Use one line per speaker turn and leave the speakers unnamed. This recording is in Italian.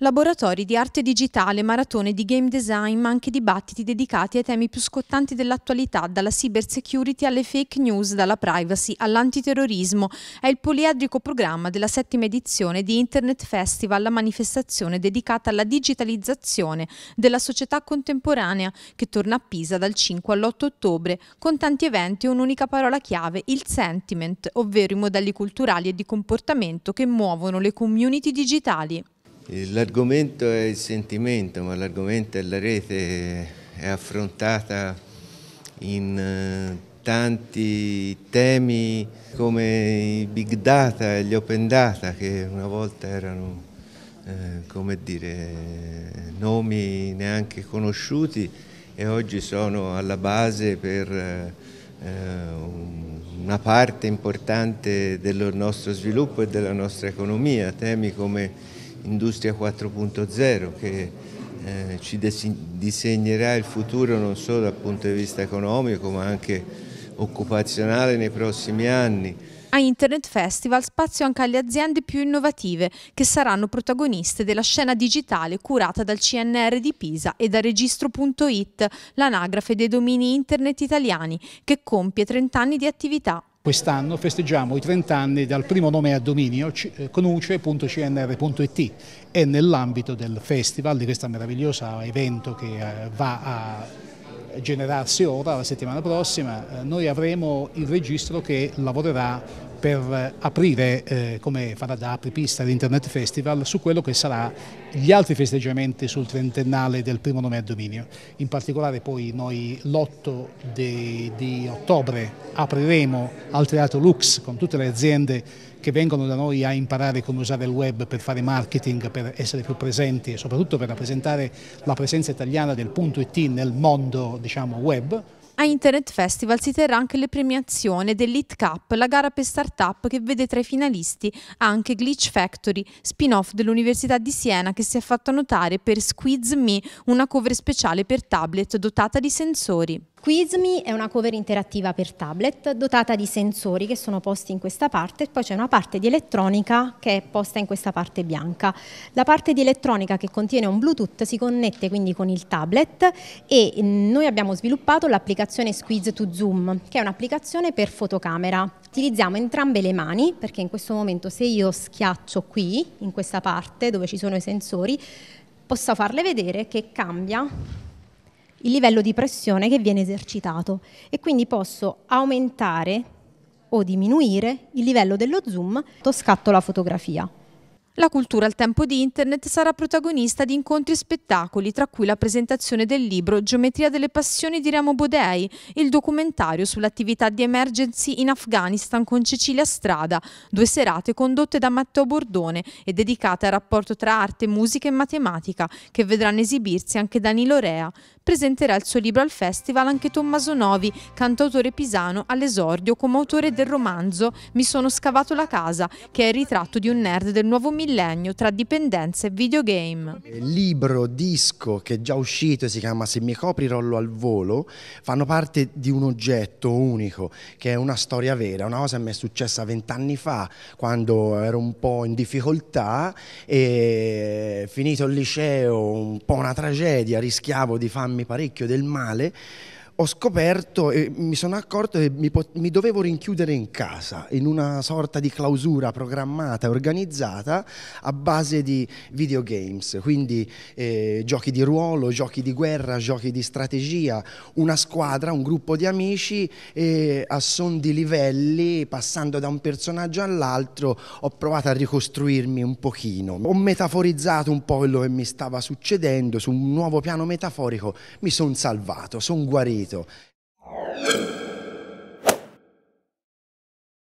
Laboratori di arte digitale, maratone di game design, ma anche dibattiti dedicati ai temi più scottanti dell'attualità, dalla cybersecurity alle fake news, dalla privacy all'antiterrorismo. È il poliedrico programma della settima edizione di Internet Festival, la manifestazione dedicata alla digitalizzazione della società contemporanea, che torna a Pisa dal 5 all'8 ottobre, con tanti eventi e un'unica parola chiave, il sentiment, ovvero i modelli culturali e di comportamento che muovono le community digitali.
L'argomento è il sentimento, ma l'argomento è la rete, è affrontata in eh, tanti temi come i big data e gli open data che una volta erano eh, come dire, nomi neanche conosciuti e oggi sono alla base per eh, eh una parte importante del nostro sviluppo e della nostra economia, temi come Industria 4.0 che eh, ci disegnerà il futuro non solo dal punto di vista economico ma anche occupazionale nei prossimi anni.
A Internet Festival spazio anche alle aziende più innovative che saranno protagoniste della scena digitale curata dal CNR di Pisa e da registro.it, l'anagrafe dei domini internet italiani, che compie 30 anni di attività.
Quest'anno festeggiamo i 30 anni dal primo nome a dominio eh, conuce.cnr.it e nell'ambito del festival, di questo meraviglioso evento che eh, va a generarsi ora, la settimana prossima, eh, noi avremo il registro che lavorerà per eh, aprire, eh, come farà da apripista l'Internet Festival, su quello che sarà gli altri festeggiamenti sul trentennale del primo nome a dominio. In particolare poi noi l'8 di ottobre apriremo al Teatro Lux con tutte le aziende che vengono da noi a imparare come usare il web per fare marketing, per essere più presenti e soprattutto per rappresentare la presenza italiana del punto IT nel mondo diciamo, web
a Internet Festival si terrà anche le premiazioni dell'Hit Cup, la gara per start-up che vede tra i finalisti anche Glitch Factory, spin-off dell'Università di Siena che si è fatta notare per Squeeze Me, una cover speciale per tablet dotata di sensori. Quizme
è una cover interattiva per tablet dotata di sensori che sono posti in questa parte e poi c'è una parte di elettronica che è posta in questa parte bianca. La parte di elettronica che contiene un Bluetooth si connette quindi con il tablet e mm, noi abbiamo sviluppato l'applicazione Squeeze to Zoom che è un'applicazione per fotocamera. Utilizziamo entrambe le mani perché in questo momento se io schiaccio qui in questa parte dove ci sono i sensori posso farle vedere che cambia il livello di pressione che viene esercitato e quindi posso aumentare o diminuire il livello dello zoom, scatto la fotografia.
La cultura al tempo di Internet sarà protagonista di incontri e spettacoli, tra cui la presentazione del libro Geometria delle passioni di Remo Bodei, il documentario sull'attività di emergency in Afghanistan con Cecilia Strada, due serate condotte da Matteo Bordone e dedicate al rapporto tra arte, musica e matematica, che vedranno esibirsi anche Danilo Rea. Presenterà il suo libro al festival anche Tommaso Novi, cantautore pisano all'esordio come autore del romanzo Mi sono scavato la casa, che è il ritratto di un nerd del nuovo millennio millennio tra dipendenze e videogame. Libro,
disco che è già uscito e si chiama Se mi copri rollo al volo, fanno parte di un oggetto unico che è una storia vera, una cosa che mi è successa vent'anni fa quando ero un po' in difficoltà e finito il liceo, un po' una tragedia, rischiavo di farmi parecchio del male ho scoperto e mi sono accorto che mi, mi, dovevo rinchiudere in casa, in una sorta di clausura programmata organizzata a base di videogames, quindi eh, giochi di ruolo, giochi di guerra, giochi di strategia, una squadra, un gruppo di amici e a son di livelli, passando da un personaggio all'altro, ho provato a ricostruirmi un pochino. Ho metaforizzato un po' quello che mi stava succedendo, su un nuovo piano metaforico mi sono salvato, sono guarito Still.